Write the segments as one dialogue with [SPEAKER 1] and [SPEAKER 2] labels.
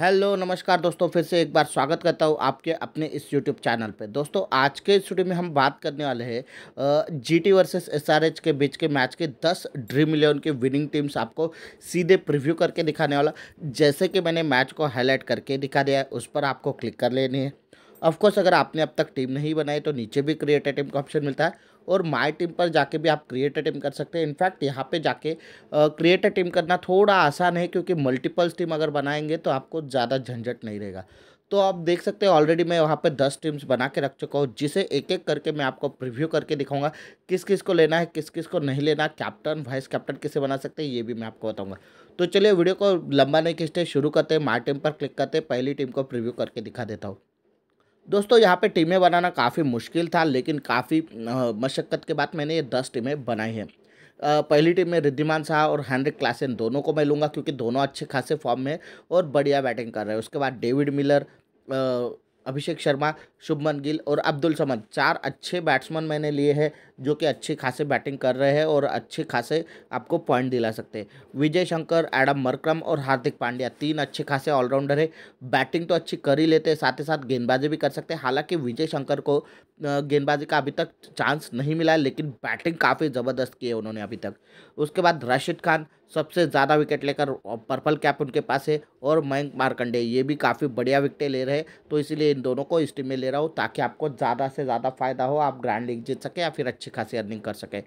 [SPEAKER 1] hello नमस्कार दोस्तों फिर से एक बार स्वागत करता हूँ आपके अपने इस यूट्यूब चैनल पे दोस्तों आज के इस वीडियो में हम बात करने वाले हैं जीटी वर्सेस एसआरएच के बीच के मैच के 10 ड्रीम इलेवन के विनिंग टीम्स आपको सीधे प्रीव्यू करके दिखाने वाला जैसे कि मैंने मैच को हाईलाइट करके दिखा दिया है उस पर आपको क्लिक कर लेनी है ऑफकोर्स अगर आपने अब तक टीम नहीं बनाई तो नीचे भी क्रिएटर टीम का ऑप्शन मिलता है और माई टीम पर जाके भी आप क्रिएटर टीम कर सकते हैं इनफैक्ट यहाँ पे जाके क्रिएटर टीम करना थोड़ा आसान है क्योंकि मल्टीपल्स टीम अगर बनाएंगे तो आपको ज़्यादा झंझट नहीं रहेगा तो आप देख सकते हैं ऑलरेडी मैं वहाँ पे दस टीम्स बना के रख चुका हूँ जिसे एक एक करके मैं आपको प्रीव्यू करके दिखाऊंगा किस किस को लेना है किस किस को नहीं लेना कैप्टन वाइस कैप्टन किसे बना सकते हैं ये भी मैं आपको बताऊंगा तो चलिए वीडियो को लंबा नहीं खींचते शुरू करते हैं मार टीम पर क्लिक करते पहली टीम को प्रिव्यू करके दिखा देता हूँ दोस्तों यहाँ पे टीमें बनाना काफ़ी मुश्किल था लेकिन काफ़ी मशक्क़त के बाद मैंने ये दस टीमें बनाई हैं पहली टीम में रिद्धिमान शाह और हैंनरिक क्लासन दोनों को मैं लूँगा क्योंकि दोनों अच्छे खासे फॉर्म में और बढ़िया बैटिंग कर रहे हैं उसके बाद डेविड मिलर अभिषेक शर्मा शुभमन गिल और अब्दुल समद चार अच्छे बैट्समैन मैंने लिए हैं जो कि अच्छी खासे बैटिंग कर रहे हैं और अच्छे खासे आपको पॉइंट दिला सकते हैं विजय शंकर एडम मरक्रम और हार्दिक पांड्या तीन अच्छे खासे ऑलराउंडर है बैटिंग तो अच्छी कर ही लेते हैं साथ ही साथ गेंदबाजी भी कर सकते हैं हालांकि विजय शंकर को गेंदबाजी का अभी तक चांस नहीं मिला है लेकिन बैटिंग काफ़ी ज़बरदस्त की है उन्होंने अभी तक उसके बाद राशिद खान सबसे ज़्यादा विकेट लेकर पर्पल कैप उनके पास है और मयंक मारकंडे ये भी काफ़ी बढ़िया विकटें ले रहे हैं तो इसीलिए इन दोनों को इस टीम में ले रहा हूँ ताकि आपको ज़्यादा से ज़्यादा फायदा हो आप ग्रैंड लीग जीत सके या फिर अच्छे अच्छी खासी अर्निंग कर सके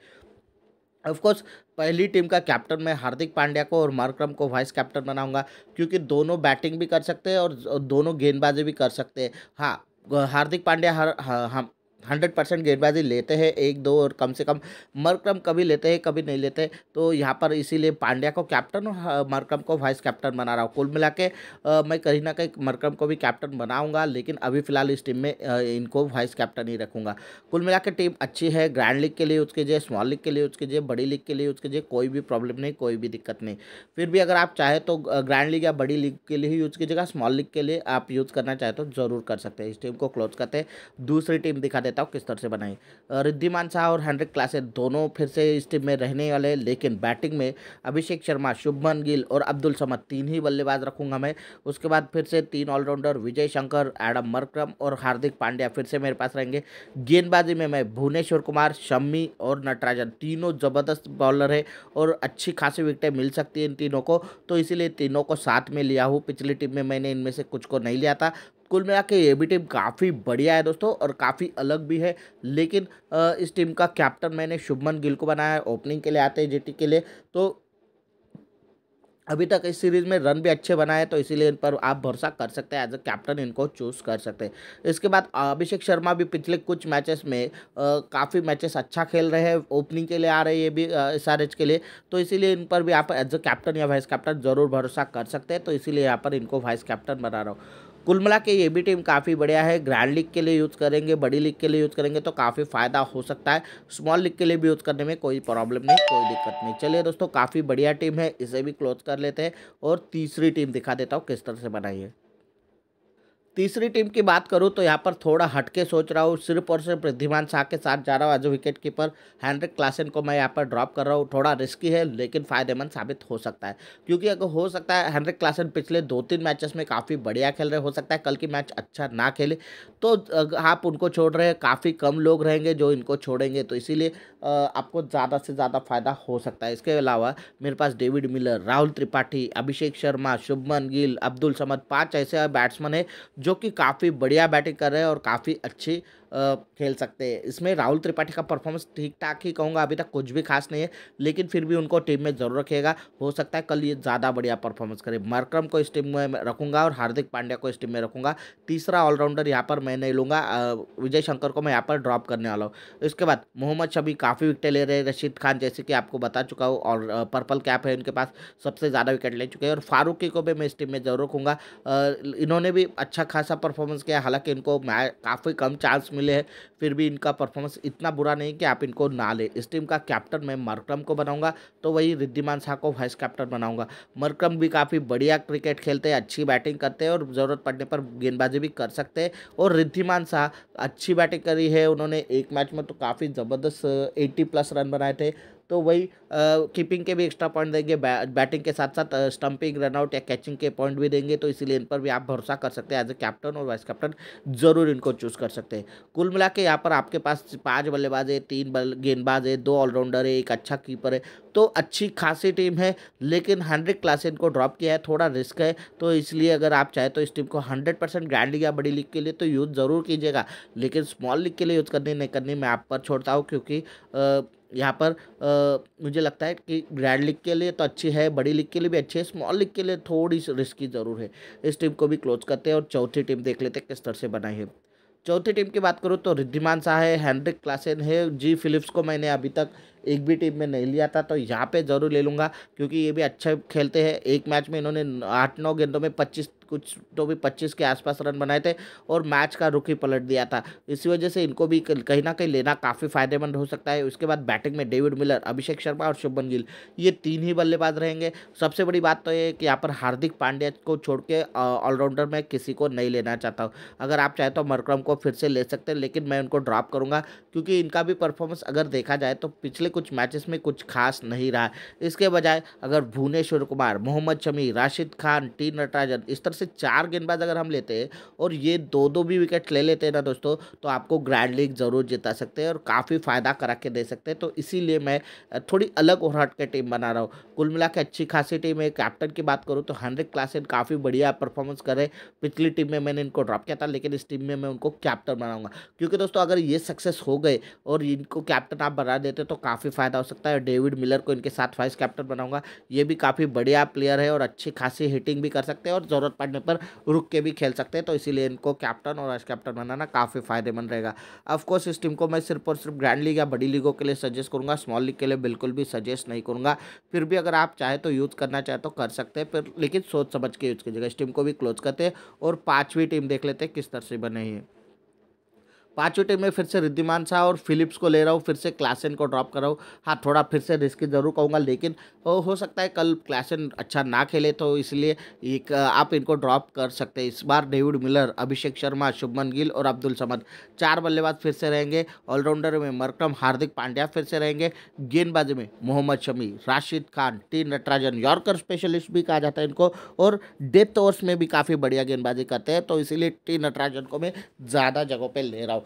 [SPEAKER 1] ऑफकोर्स पहली टीम का कैप्टन मैं हार्दिक पांड्या को और मार्क्रम को वाइस कैप्टन बनाऊंगा क्योंकि दोनों बैटिंग भी कर सकते हैं और दोनों गेंदबाजी भी कर सकते हैं हाँ हार्दिक पांड्या हर हाँ, हम हंड्रेड परसेंट गेंदबाजी लेते हैं एक दो और कम से कम मरक्रम कभी लेते हैं कभी नहीं लेते तो यहाँ पर इसीलिए पांड्या को कैप्टन और हाँ, मरक्रम को वाइस कैप्टन बना रहा हूँ कुल मिला के मैं कहीं ना कहीं मरक्रम को भी कैप्टन बनाऊँगा लेकिन अभी फिलहाल इस टीम में इनको वाइस कैप्टन ही रखूँगा कुल मिला के टीम अच्छी है ग्रैंड लीग के लिए उसके जे स्मॉल लीग के लिए उसके जे बड़ी लीग के लिए उसके जे कोई भी प्रॉब्लम नहीं कोई भी दिक्कत नहीं फिर भी अगर आप चाहे तो ग्रैंड लीग या बड़ी लीग के लिए ही यूज़ कीजिएगा स्मॉल लीग के लिए आप यूज़ करना चाहे तो ज़रूर कर सकते हैं इस टीम को क्लोज करते हैं दूसरी टीम दिखा देते देता हूँ किस तरह से बनाई रिद्धिमान शाह और हैंड्रिक क्लासे दोनों फिर से इस टीम में रहने वाले लेकिन बैटिंग में अभिषेक शर्मा शुभमन गिल और अब्दुल समद तीन ही बल्लेबाज रखूंगा मैं उसके बाद फिर से तीन allrounder Vijay Shankar Adam Markram और हार्दिक पांड्या फिर से मेरे पास रहेंगे गेंदबाजी में मैं भुवनेश्वर कुमार शम्मी और नटराजन तीनों ज़बरदस्त बॉलर है और अच्छी खासी विकटें मिल सकती है इन तीनों को तो इसीलिए तीनों को साथ में लिया हूँ पिछली टीम में मैंने इनमें से कुछ को नहीं लिया था कुल मिला के ये भी टीम काफ़ी बढ़िया है दोस्तों और काफ़ी अलग भी है लेकिन इस टीम का कैप्टन मैंने शुभमन गिल को बनाया है ओपनिंग के लिए आते हैं जेटी के लिए तो अभी तक इस सीरीज़ में रन भी अच्छे बनाए तो इसीलिए इन पर आप भरोसा कर सकते हैं एज अ कैप्टन इनको चूज़ कर सकते हैं इसके बाद अभिषेक शर्मा भी पिछले कुछ मैचेस में काफ़ी मैचेस अच्छा खेल रहे हैं ओपनिंग के लिए आ रहे हैं ये भी एस आर एच के लिए तो इसीलिए इन पर भी आप एज अ कैप्टन या वाइस कैप्टन ज़रूर भरोसा कर सकते हैं तो इसीलिए यहाँ पर इनको वाइस कैप्टन बना रहा हूँ कुल मिला के ये भी टीम काफ़ी बढ़िया है ग्रैंड लीग के लिए यूज़ करेंगे बड़ी लीग के लिए यूज़ करेंगे तो काफ़ी फ़ायदा हो सकता है स्मॉल लीग के लिए भी यूज़ करने में कोई प्रॉब्लम नहीं कोई दिक्कत नहीं चलिए दोस्तों काफ़ी बढ़िया टीम है इसे भी क्लोज कर लेते हैं और तीसरी टीम दिखा देता हूँ किस तरह से बनाइए तीसरी टीम की बात करूँ तो यहाँ पर थोड़ा हटके सोच रहा हूँ सिर्फ और सिर्फ रिद्धिमान शाह के साथ जा रहा हूँ as a wicket keeper Heinrich Klaasen को मैं यहाँ पर ड्रॉप कर रहा हूँ थोड़ा रिस्की है लेकिन फ़ायदेमंद साबित हो सकता है क्योंकि अगर हो सकता है हैंनरिक क्लासन पिछले दो तीन मैचेस में काफ़ी बढ़िया खेल रहे हो सकता है कल की मैच अच्छा ना खेले तो आप उनको छोड़ रहे हैं काफ़ी कम लोग रहेंगे जो इनको छोड़ेंगे तो इसीलिए आपको ज़्यादा से ज़्यादा फ़ायदा हो सकता है इसके अलावा मेरे पास डेविड मिलर राहुल त्रिपाठी अभिषेक शर्मा शुभमन गिल अब्दुल समद पाँच ऐसे बैट्समैन है जो कि काफ़ी बढ़िया बैटिंग कर रहे हैं और काफ़ी अच्छी खेल सकते हैं इसमें राहुल त्रिपाठी का परफॉर्मेंस ठीक ठाक ही कहूँगा अभी तक कुछ भी खास नहीं है लेकिन फिर भी उनको टीम में जरूर रखेगा हो सकता है कल ये ज़्यादा बढ़िया परफॉर्मेंस करे मरक्रम को इस टीम में रखूँगा और हार्दिक पांड्या को इस टीम में रखूँगा तीसरा ऑलराउंडर यहाँ पर मैं नहीं लूँगा विजय शंकर को मैं यहाँ पर ड्रॉप करने वाला हूँ इसके बाद मोहम्मद शबी काफ़ी विकटें ले रहे हैं रशीद खान जैसे कि आपको बता चुका हूँ और पर्पल कैप है उनके पास सबसे ज़्यादा विकेट ले चुके हैं और फारूकी को भी मैं इस टीम में जरूर रखूँगा इन्होंने भी अच्छा खासा परफॉर्मेंस किया हालांकि इनको काफ़ी कम चांस मिले हैं फिर भी इनका परफॉर्मेंस इतना बुरा नहीं कि आप इनको ना लें इस टीम का कैप्टन मैं मरक्रम को बनाऊंगा तो वही रिद्धिमान शाह को वाइस कैप्टन बनाऊंगा मरक्रम भी काफ़ी बढ़िया क्रिकेट खेलते हैं अच्छी बैटिंग करते हैं और ज़रूरत पड़ने पर गेंदबाजी भी कर सकते हैं और रिद्धिमान शाह अच्छी बैटिंग करी है उन्होंने एक मैच में तो काफ़ी ज़बरदस्त एट्टी प्लस रन बनाए थे तो वही कीपिंग के भी एक्स्ट्रा पॉइंट देंगे बै, बैटिंग के साथ साथ स्टंपिंग रनआउट या कैचिंग के पॉइंट भी देंगे तो इसीलिए इन पर भी आप भरोसा कर सकते हैं एज ए कैप्टन और वाइस कैप्टन ज़रूर इनको चूज़ कर सकते हैं कुल मिला के यहाँ पर आपके पास पाँच बल्लेबाज है तीन बल गेंदबाज है दो ऑलराउंडर है एक अच्छा कीपर है तो अच्छी खासी टीम है लेकिन हंड्रेड क्लास इनको ड्रॉप किया है थोड़ा रिस्क है तो इसलिए अगर आप चाहें तो इस टीम को हंड्रेड परसेंट ग्रैंड लिया या बड़ी लीग के लिए तो यूज़ ज़रूर कीजिएगा लेकिन स्मॉल लीग के लिए यूज़ करनी नहीं करनी मैं आप पर छोड़ता हूँ क्योंकि आ, यहाँ पर आ, मुझे लगता है कि ग्रैंड लीग के लिए तो अच्छी है बड़ी लीग के लिए भी अच्छी है स्मॉल लीग के लिए थोड़ी सी रिस्की ज़रूर है इस टीम को भी क्लोज करते हैं और चौथी टीम देख लेते हैं किस तरह से बनाई है चौथी टीम की बात करूँ तो रिद्धिमान शाह है हैंनरिक क्लासेन है जी फिलिप्स को मैंने अभी तक एक भी टीम में नहीं लिया था तो यहाँ पे ज़रूर ले लूँगा क्योंकि ये भी अच्छा खेलते हैं एक मैच में इन्होंने आठ नौ गेंदों में पच्चीस कुछ तो भी पच्चीस के आसपास रन बनाए थे और मैच का रुख ही पलट दिया था इसी वजह से इनको भी कहीं ना कहीं लेना काफ़ी फायदेमंद हो सकता है उसके बाद बैटिंग में डेविड मिलर अभिषेक शर्मा और शुभमन गिल ये तीन ही बल्लेबाज रहेंगे सबसे बड़ी बात तो ये कि यहाँ पर हार्दिक पांड्या को छोड़ के ऑलराउंडर में किसी को नहीं लेना चाहता हूँ अगर आप चाहें तो मरक्रम को फिर से ले सकते हैं लेकिन मैं उनको ड्रॉप करूँगा क्योंकि इनका भी परफॉर्मेंस अगर देखा जाए तो पिछले कुछ मैचेस में कुछ खास नहीं रहा इसके बजाय अगर भुवनेश्वर कुमार मोहम्मद शमी राशिद खान टी नटराजन इस तरह से चार गेंदबाज अगर हम लेते हैं और ये दो दो भी विकेट ले लेते हैं ना दोस्तों तो आपको ग्रैंड लीग ज़रूर जिता सकते हैं और काफ़ी फ़ायदा करा के दे सकते हैं तो इसीलिए मैं थोड़ी अलग और हट के टीम बना रहा हूँ कुल मिला के अच्छी खासी टीम है कैप्टन की बात करूँ तो हनरिक क्लासेन काफ़ी बढ़िया परफॉर्मेंस करे पिछली टीम में मैंने इनको ड्रॉप किया था लेकिन इस टीम में मैं उनको कैप्टन बनाऊंगा क्योंकि दोस्तों अगर ये सक्सेस हो गए और इनको कैप्टन आप बना देते तो काफ़ी काफ़ी फ़ायदा हो सकता है डेविड मिलर को इनके साथ वाइस कैप्टन बनाऊंगा ये भी काफ़ी बढ़िया प्लेयर है और अच्छी खासी हिटिंग भी कर सकते हैं और ज़रूरत पड़ने पर रुक के भी खेल सकते हैं तो इसीलिए इनको कैप्टन और वाइस कैप्टन बनाना काफ़ी फ़ायदेमंद रहेगा अफकोर्स इस टीम को मैं सिर्फ और सिर्फ ग्रैंड लीग या बड़ी लीगों के लिए सजेस्ट करूँगा स्मॉल लीग के लिए बिल्कुल भी सजेस्ट नहीं करूँगा फिर भी अगर आप चाहे तो यूज़ करना चाहे तो कर सकते हैं फिर लेकिन सोच समझ के यूज़ कीजिएगा इस टीम को भी क्लोज करते और पाँचवीं टीम देख लेते हैं किस तरह से बने हैं पाँचों टीम में फिर से रिद्धिमान शाह और फिलिप्स को ले रहा हूँ फिर से क्लासन को ड्रॉप कर रहा हूँ हाँ थोड़ा फिर से रिस्क ज़रूर कहूँगा लेकिन हो, हो सकता है कल क्लासन अच्छा ना खेले तो इसलिए एक आप इनको ड्रॉप कर सकते हैं इस बार डेविड मिलर अभिषेक शर्मा शुभमन गिल और अब्दुल समद चार बल्लेबाज फिर से रहेंगे ऑलराउंडर में मरकम हार्दिक पांड्या फिर से रहेंगे गेंदबाजी में Mohammed Shami Rashid Khan T Natarajan yorker specialist भी कहा जाता है इनको और डेथ ओवर्स में भी काफ़ी बढ़िया गेंदबाजी करते हैं तो इसीलिए टी नटराजन को मैं ज़्यादा जगहों पर ले रहा हूँ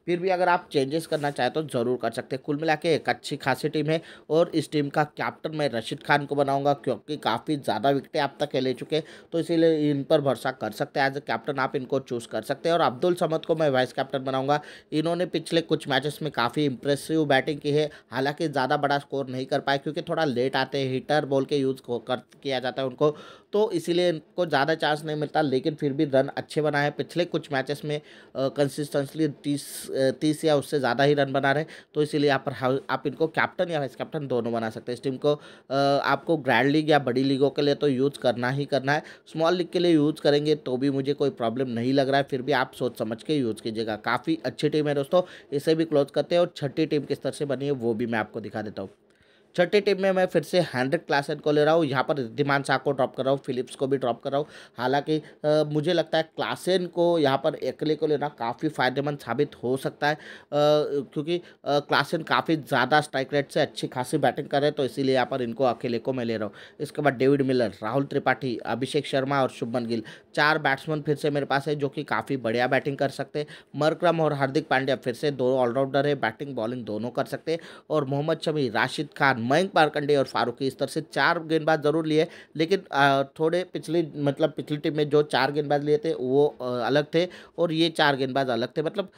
[SPEAKER 1] फिर भी अगर आप चेंजेस करना चाहें तो ज़रूर कर सकते हैं कुल मिला के एक अच्छी खासी टीम है और इस टीम का कैप्टन मैं रशीद खान को बनाऊंगा क्योंकि काफ़ी ज़्यादा विकटें आप तक ले चुके तो इसीलिए इन पर भरोसा कर सकते हैं एज ए कैप्टन आप इनको चूज़ कर सकते हैं और अब्दुल समद को मैं वाइस कैप्टन बनाऊँगा इन्होंने पिछले कुछ मैचेस में काफ़ी इंप्रेसिव बैटिंग की है हालाँकि ज़्यादा बड़ा स्कोर नहीं कर पाए क्योंकि थोड़ा लेट आते हैं हीटर बॉल के यूज़ कर किया जाता है उनको तो इसीलिए इनको ज़्यादा चांस नहीं मिलता लेकिन फिर भी रन अच्छे बनाए पिछले कुछ मैचेस में कंसिस्टेंसली तीस तीस या उससे ज़्यादा ही रन बना रहे तो इसीलिए आप आप इनको कैप्टन या वाइस कैप्टन दोनों बना सकते हैं इस टीम को आपको ग्रैंड लीग या बड़ी लीगों के लिए तो यूज़ करना ही करना है स्मॉल लीग के लिए यूज़ करेंगे तो भी मुझे कोई प्रॉब्लम नहीं लग रहा है फिर भी आप सोच समझ के यूज़ कीजिएगा काफ़ी अच्छी टीम है दोस्तों इसे भी क्लोज करते हैं और छठी टीम किस तरह से बनी है वो भी मैं आपको दिखा देता हूँ छठे टीम में मैं फिर से हैंड्रेड क्लास को ले रहा हूँ यहाँ पर रिद्धिमान शाह को ड्रॉप कर रहा हूँ फिलिप्स को भी ड्रॉप कर रहा हूँ हालांकि मुझे लगता है क्लासेन को यहाँ पर एकले को लेना काफ़ी फायदेमंद साबित हो सकता है आ, क्योंकि क्लासेन काफ़ी ज़्यादा स्ट्राइक रेट से अच्छी खासी बैटिंग कर रहे हैं तो इसीलिए यहाँ पर इनको अकेले को मैं ले रहा हूँ इसके बाद डेविड मिलर राहुल त्रिपाठी अभिषेक शर्मा और शुभमन गिल चार बैट्समैन फिर से मेरे पास है जो कि काफ़ी बढ़िया बैटिंग कर सकते हैं मरक्रम और हार्दिक पांड्या फिर से दो ऑलराउंडर है बैटिंग बॉलिंग दोनों कर सकते हैं और मोहम्मद शमी राशिद खान मयंक मार्कंडे और फारूकी इस तरह से चार गेंदबाज ज़रूर लिए लेकिन थोड़े पिछली मतलब पिछली टीम में जो चार गेंदबाज लिए थे वो अलग थे और ये चार गेंदबाज अलग थे मतलब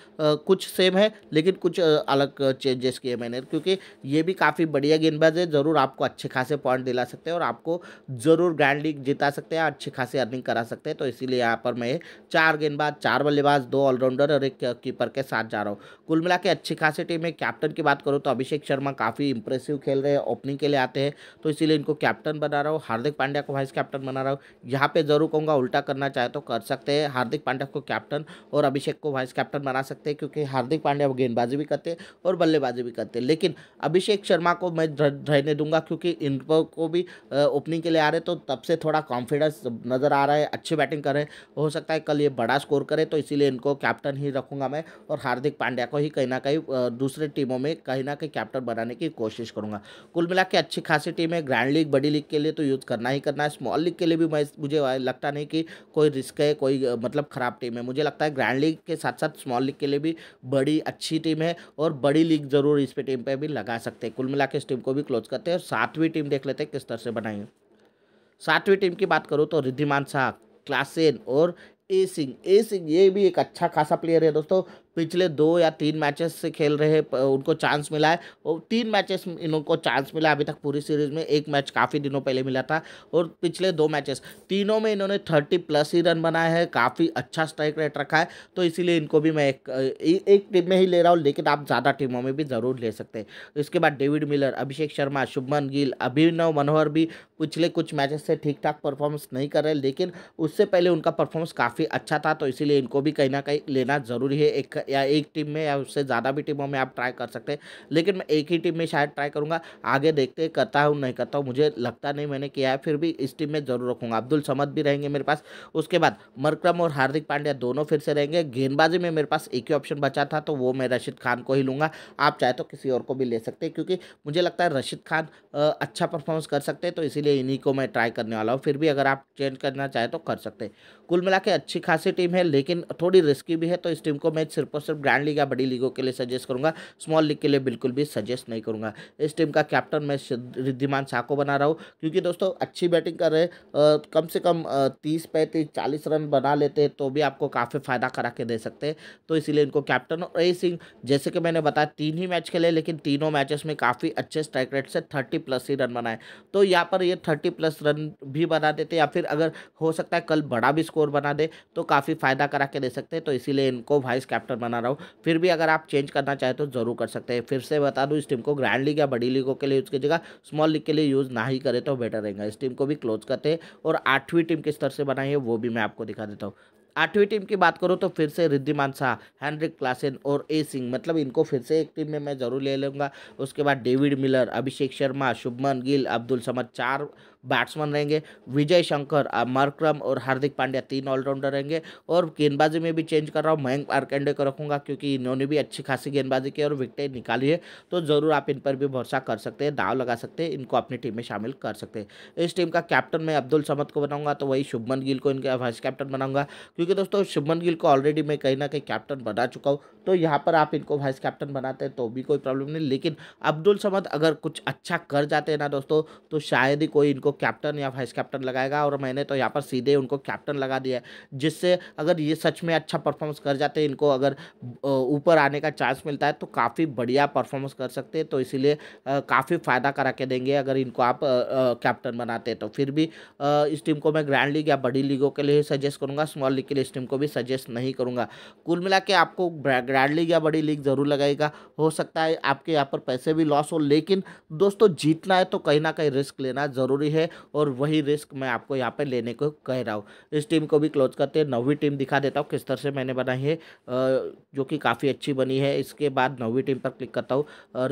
[SPEAKER 1] कुछ सेम है लेकिन कुछ अलग चेंजेस किए मैंने क्योंकि ये भी काफ़ी बढ़िया गेंदबाज है ज़रूर आपको अच्छे खासे पॉइंट दिला सकते हैं और आपको ज़रूर ग्रैंड लीग जिता सकते हैं अच्छी खासी अर्निंग करा सकते हैं तो इसीलिए यहाँ पर मैं चार गेंदबाज चार बल्लेबाज दो ऑलराउंडर और एक कीपर के साथ जा रहा हूँ कुल मिला के अच्छी खासी टीम है कैप्टन की बात करूँ तो अभिषेक शर्मा काफ़ी इंप्रेसिव खेल रहे हैं ओपनिंग के लिए आते हैं तो इसीलिए इनको कैप्टन बना रहा हूँ हार्दिक पांड्या को वाइस कैप्टन बना रहा हूँ यहाँ पे जरूर कहूँगा उल्टा करना चाहे तो कर सकते हैं हार्दिक पांड्या को कैप्टन और अभिषेक को वाइस कैप्टन बना सकते हैं क्योंकि हार्दिक पांड्या वो गेंदबाजी भी करते और बल्लेबाजी भी करते लेकिन अभिषेक शर्मा को मैं रहने दूंगा क्योंकि इन को भी ओपनिंग के लिए आ रहे तो तब से थोड़ा कॉन्फिडेंस नज़र आ रहा है अच्छी बैटिंग कर रहे हैं हो सकता है कल ये बड़ा स्कोर करे तो इसीलिए इनको कैप्टन ही रखूंगा मैं और हार्दिक पांड्या को ही कहीं ना कहीं दूसरे टीमों में कहीं ना कहीं कैप्टन बनाने की कोशिश करूंगा कुल मिला के अच्छी खासी टीम है ग्रैंड लीग बड़ी लीग के लिए तो यूज़ करना ही करना है स्मॉल लीग के लिए भी मैं मुझे लगता नहीं कि कोई रिस्क है कोई मतलब ख़राब टीम है मुझे लगता है ग्रैंड लीग के साथ साथ स्मॉल लीग के लिए भी बड़ी अच्छी टीम है और बड़ी लीग ज़रूर इस पर टीम पर भी लगा सकते हैं कुल मिला के इस टीम को भी क्लोज करते हैं और सातवीं टीम देख लेते हैं किस तरह से बनाई सातवीं टीम की बात करूँ तो रिद्धिमान शाह क्लासेन और ए सिंह ए सिंह ये भी एक अच्छा खासा प्लेयर है दोस्तों पिछले दो या तीन मैचेस से खेल रहे उनको चांस मिला है और तीन मैचेस इनको चांस मिला अभी तक पूरी सीरीज में एक मैच काफ़ी दिनों पहले मिला था और पिछले दो मैचेस तीनों में इन्होंने थर्टी प्लस ही रन बनाए हैं काफ़ी अच्छा स्ट्राइक रेट रखा है तो इसीलिए इनको भी मैं एक एक टीम में ही ले रहा हूँ लेकिन आप ज़्यादा टीमों में भी ज़रूर ले सकते हैं इसके बाद डेविड मिलर अभिषेक शर्मा शुभमन गिल अभिनव मनोहर भी पिछले कुछ मैचेस से ठीक ठाक परफॉर्मेंस नहीं कर रहे लेकिन उससे पहले उनका परफॉर्मेंस काफ़ी अच्छा था तो इसीलिए इनको भी कहीं ना कहीं लेना ज़रूरी है एक या एक टीम में या उससे ज़्यादा भी टीमों में आप ट्राई कर सकते हैं लेकिन मैं एक ही टीम में शायद ट्राई करूँगा आगे देखते करता हूँ नहीं करता हूँ मुझे लगता नहीं मैंने किया है फिर भी इस टीम में ज़रूर रखूँगा अब्दुल समद भी रहेंगे मेरे पास उसके बाद मरक्रम और हार्दिक पांड्या दोनों फिर से रहेंगे गेंदबाजी में मेरे पास एक ही ऑप्शन बचा था तो वो मैं रशीद खान को ही लूँगा आप चाहे तो किसी और को भी ले सकते हैं क्योंकि मुझे लगता है रशीद खान अच्छा परफॉर्मेंस कर सकते हैं तो इसीलिए इन्हीं को मैं ट्राई करने वाला हूँ फिर भी अगर आप चेंज करना चाहें तो कर सकते हैं कुल मिला के अच्छी खासी टीम है लेकिन थोड़ी रिस्की भी है तो इस टीम को मैं सिर्फ और सिर्फ ग्रैंड लीग या बड़ी लीगों के लिए सजेस्ट करूंगा स्मॉल लीग के लिए बिल्कुल भी सजेस्ट नहीं करूँगा इस टीम का कैप्टन मैं रिद्धिमान शाह को बना रहा हूँ क्योंकि दोस्तों अच्छी बैटिंग कर रहे कम से कम तीस पैंतीस चालीस रन बना लेते तो भी आपको काफ़ी फ़ायदा करा के दे सकते हैं तो इसीलिए इनको कैप्टन और ए सिंह जैसे कि मैंने बताया तीन ही मैच खेले लेकिन तीनों मैचेस में काफ़ी अच्छे स्ट्राइक रेट से थर्टी प्लस ही रन बनाए तो यहाँ पर ये थर्टी प्लस रन भी बना देते या फिर अगर हो सकता है कल बड़ा भी स्कोर बना दे तो काफ़ी फ़ायदा करा के दे सकते हैं तो इसीलिए इनको वाइस कैप्टन बना रहा हूँ फिर भी अगर आप चेंज करना चाहें तो ज़रूर कर सकते हैं फिर से बता दूँ इस टीम को ग्रैंड लीग या बड़ी लीगों के लिए यूज़ कीजिएगा स्मॉल लीग के लिए यूज़ ना ही करें तो बेटर रहेगा इस टीम को भी क्लोज करते हैं और आठवीं टीम किस तरह से बनाई है वो भी मैं आपको दिखा देता हूँ आठवीं टीम की बात करूँ तो फिर से रिद्धिमान शाह हैंनरिक क्लासेन और ए सिंह मतलब इनको फिर से एक टीम में मैं ज़रूर ले लूँगा उसके बाद डेविड मिलर अभिषेक शर्मा शुभमन गिल अब्दुल समद चार बैट्समैन रहेंगे विजय शंकर मरक्रम और हार्दिक पांड्या तीन ऑलराउंडर रहेंगे और गेंदबाजी में भी चेंज कर रहा हूँ मयंक मार्केंडे को रखूँगा क्योंकि इन्होंने भी अच्छी खासी गेंदबाजी की और विकटें निकाली है तो ज़रूर आप इन पर भी भरोसा कर सकते हैं दाव लगा सकते हैं इनको अपनी टीम में शामिल कर सकते हैं इस टीम का कैप्टन मैं अब्दुल समद को बनाऊंगा तो वही शुभमन गिल को इनका वाइस कैप्टन बनाऊंगा क्योंकि दोस्तों शुभमन गिल को ऑलरेडी मैं कहीं ना कहीं कैप्टन बना चुका हूँ तो यहाँ पर आप इनको वाइस कैप्टन बनाते हैं तो भी कोई प्रॉब्लम नहीं लेकिन अब्दुल समद अगर कुछ अच्छा कर जाते हैं ना दोस्तों तो शायद ही कोई इनको कैप्टन या वाइस कैप्टन लगाएगा और मैंने तो यहाँ पर सीधे उनको कैप्टन लगा दिया है जिससे अगर ये सच में अच्छा परफॉर्मेंस कर जाते हैं इनको अगर ऊपर आने का चांस मिलता है तो काफ़ी बढ़िया परफॉर्मेंस कर सकते हैं तो इसीलिए काफ़ी फ़ायदा करा के देंगे अगर इनको आप कैप्टन बनाते हैं तो फिर भी इस टीम को मैं ग्रैंड लीग या बड़ी लीगों के लिए सजेस्ट करूँगा स्मॉल लीग के लिए इस टीम को भी सजेस्ट नहीं करूँगा कुल मिला के आपको ग्रैंड लीग या बड़ी लीग ज़रूर लगाएगा हो सकता है आपके यहाँ पर पैसे भी लॉस हो लेकिन दोस्तों जीतना है तो कहीं ना कहीं रिस्क लेना ज़रूरी है है और वही रिस्क मैं आपको यहाँ पर लेने को कह रहा हूँ इस टीम को भी क्लोज करते हैं नौवीं टीम दिखा देता हूँ किस तरह से मैंने बनाई है जो कि काफ़ी अच्छी बनी है इसके बाद नौवीं टीम पर क्लिक करता हूँ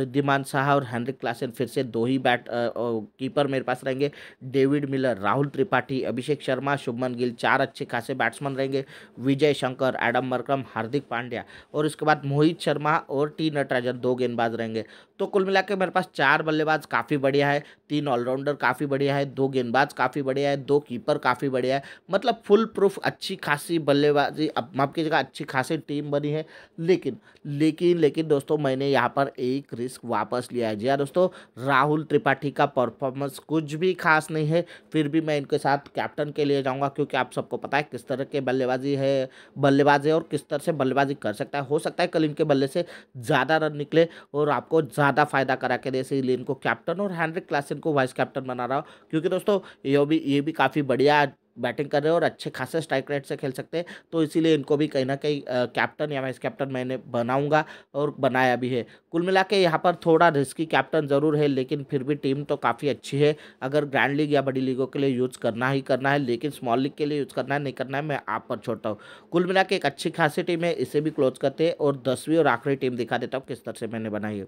[SPEAKER 1] रिद्धिमान शाह और हेनरिक क्लासन फिर से दो ही बैट कीपर मेरे पास रहेंगे डेविड मिलर राहुल त्रिपाठी अभिषेक शर्मा शुभमन गिल चार अच्छे खासे बैट्समैन रहेंगे विजय शंकर एडम मरकम हार्दिक पांड्या और इसके बाद मोहित शर्मा और टी नटराजन दो गेंदबाज रहेंगे तो कुल मिलाकर मेरे पास चार बल्लेबाज काफ़ी बढ़िया है तीन ऑलराउंडर काफ़ी बढ़िया है है दो गेंदबाज काफ़ी बढ़िया है दो कीपर काफ़ी बढ़िया है मतलब फुल प्रूफ अच्छी खासी बल्लेबाजी अब माफ जगह अच्छी खासी टीम बनी है लेकिन लेकिन लेकिन दोस्तों मैंने यहाँ पर एक रिस्क वापस लिया है जी हाँ दोस्तों राहुल त्रिपाठी का परफॉर्मेंस कुछ भी खास नहीं है फिर भी मैं इनके साथ कैप्टन के लिए जाऊँगा क्योंकि आप सबको पता है किस तरह के बल्लेबाजी है बल्लेबाज है और किस तरह से बल्लेबाजी कर सकता है हो सकता है कल इनके बल्ले से ज़्यादा रन निकले और आपको ज़्यादा फायदा करा के दे इसीलिए इनको कैप्टन और हैंड्रिक क्लासिन को वाइस कैप्टन बना रहा हूँ क्योंकि दोस्तों ये भी ये भी काफ़ी बढ़िया बैटिंग कर रहे हैं और अच्छे खासे स्ट्राइक रेट से खेल सकते हैं तो इसीलिए इनको भी कहीं ना कहीं कैप्टन या वाइस कैप्टन मैंने बनाऊंगा और बनाया भी है कुल मिला के यहाँ पर थोड़ा रिस्की कैप्टन ज़रूर है लेकिन फिर भी टीम तो काफ़ी अच्छी है अगर ग्रैंड लीग या बड़ी लीगों के लिए यूज़ करना ही करना है लेकिन स्मॉल लीग के लिए यूज़ करना है नहीं करना है मैं आप पर छोड़ता हूँ कुल मिला के एक अच्छी खासी टीम है इसे भी क्लोज करते हैं और दसवीं और आखिरी टीम दिखा देता हूँ किस तरह से मैंने बनाई है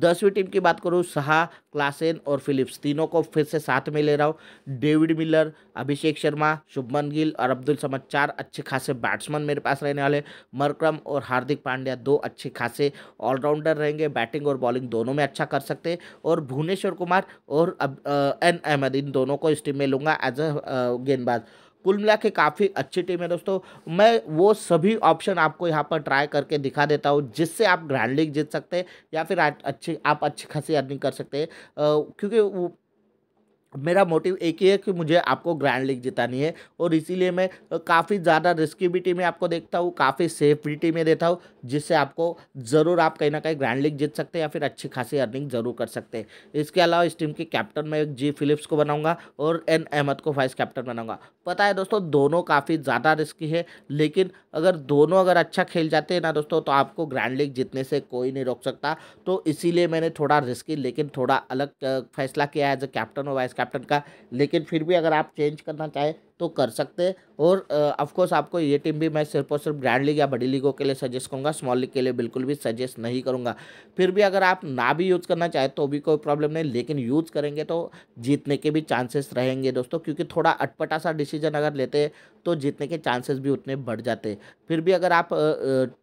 [SPEAKER 1] दसवीं टीम की बात करूँ शाह क्लासेन और फिलिप्स तीनों को फिर से साथ में ले रहा हूँ डेविड मिलर अभिषेक शर्मा शुभमन गिल और अब्दुल समद चार अच्छे खासे बैट्समैन मेरे पास रहने वाले मरक्रम और हार्दिक पांड्या दो अच्छे खासे ऑलराउंडर रहेंगे बैटिंग और बॉलिंग दोनों में अच्छा कर सकते और भुवनेश्वर कुमार और एन अहमद इन दोनों को इस टीम में लूँगा एज अ गेंदबाज कुल मिला के काफ़ी अच्छी टीम है दोस्तों मैं वो सभी ऑप्शन आपको यहाँ पर ट्राई करके दिखा देता हूँ जिससे आप ग्रैंड लीग जीत सकते हैं या फिर अच्छी आप अच्छी खासी अर्निंग कर सकते हैं क्योंकि मेरा मोटिव एक ही है कि मुझे आपको ग्रैंड लीग जितानी है और इसीलिए मैं काफ़ी ज़्यादा रिस्की भी टीमें आपको देखता हूँ काफ़ी सेफ भी टीमें देता हूँ जिससे आपको ज़रूर आप कहीं ना कहीं ग्रैंड लीग जीत सकते हैं या फिर अच्छी खासी अर्निंग ज़रूर कर सकते हैं इसके अलावा इस टीम के कैप्टन मैं जी फिलिप्स को बनाऊँगा और एन अहमद को वाइस कैप्टन बनाऊँगा पता है दोस्तों दोनों काफ़ी ज़्यादा रिस्की है लेकिन अगर दोनों अगर अच्छा खेल जाते हैं ना दोस्तों तो आपको ग्रैंड लीग जीतने से कोई नहीं रोक सकता तो इसीलिए मैंने थोड़ा रिस्की लेकिन थोड़ा अलग फैसला किया एज अ कैप्टन और वाइस कैप्टन कैप्टन का लेकिन फिर भी अगर आप चेंज करना चाहें तो कर सकते हैं और ऑफकोर्स आपको ये टीम भी मैं सिर्फ और सिर्फ ग्रैंड लीग या बड़ी लीगों के लिए सजेस्ट करूँगा स्मॉल लीग के लिए बिल्कुल भी सजेस्ट नहीं करूँगा फिर भी अगर आप ना भी यूज़ करना चाहें तो भी कोई प्रॉब्लम नहीं लेकिन यूज़ करेंगे तो जीतने के भी चांसेस रहेंगे दोस्तों क्योंकि थोड़ा अटपटा सा डिसीजन अगर लेते तो जीतने के चांसेस भी उतने बढ़ जाते फिर भी अगर आप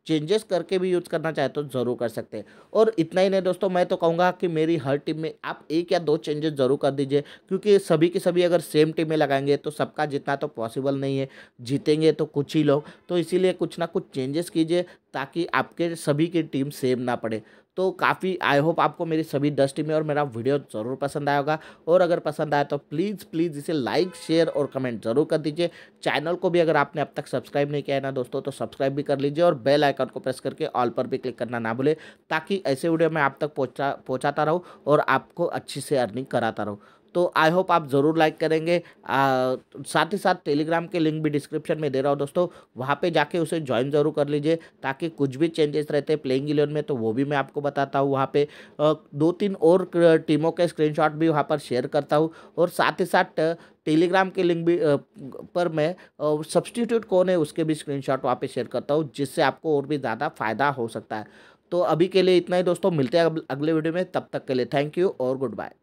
[SPEAKER 1] चेंजेस करके भी यूज़ करना चाहें तो ज़रूर कर सकते हैं और इतना ही नहीं दोस्तों मैं तो कहूँगा कि मेरी हर टीम में आप एक या दो चेंजेस ज़रूर कर दीजिए क्योंकि सभी के सभी अगर सेम टीम में लगाएंगे तो सबका जितना तो पॉसिबल नहीं है करेंगे जीतेंगे तो कुछ ही लोग तो इसीलिए कुछ ना कुछ चेंजेस कीजिए ताकि आपके सभी की टीम सेम ना पड़े तो काफ़ी आई होप आपको मेरी सभी दस टीमें और मेरा वीडियो ज़रूर पसंद आया होगा और अगर पसंद आया तो प्लीज़ प्लीज़ इसे लाइक शेयर और कमेंट ज़रूर कर दीजिए चैनल को भी अगर आपने अब तक सब्सक्राइब नहीं किया है ना दोस्तों तो सब्सक्राइब भी कर लीजिए और बेल आइकन को प्रेस करके ऑल पर भी क्लिक करना ना भूलें ताकि ऐसे वीडियो मैं आप तक पहुँचा पहुँचाता रहूँ और आपको अच्छी से अर्निंग कराता रहूँ तो आई होप आप ज़रूर लाइक करेंगे आ, साथ ही साथ टेलीग्राम के लिंक भी डिस्क्रिप्शन में दे रहा हूँ दोस्तों वहाँ पे जाके उसे ज्वाइन ज़रूर कर लीजिए ताकि कुछ भी चेंजेस रहते प्लेइंग इलेवन में तो वो भी मैं आपको बताता हूँ वहाँ पे दो तीन और टीमों के स्क्रीन भी वहाँ पर शेयर करता हूँ और साथ ही साथ टेलीग्राम के लिंक भी पर मैं सब्सटीट्यूट कौन है उसके भी स्क्रीनशॉट वहाँ पे शेयर करता हूँ जिससे आपको और भी ज़्यादा फ़ायदा हो सकता है तो अभी के लिए इतना ही दोस्तों मिलते हैं अगले वीडियो में तब तक के लिए थैंक यू और गुड बाय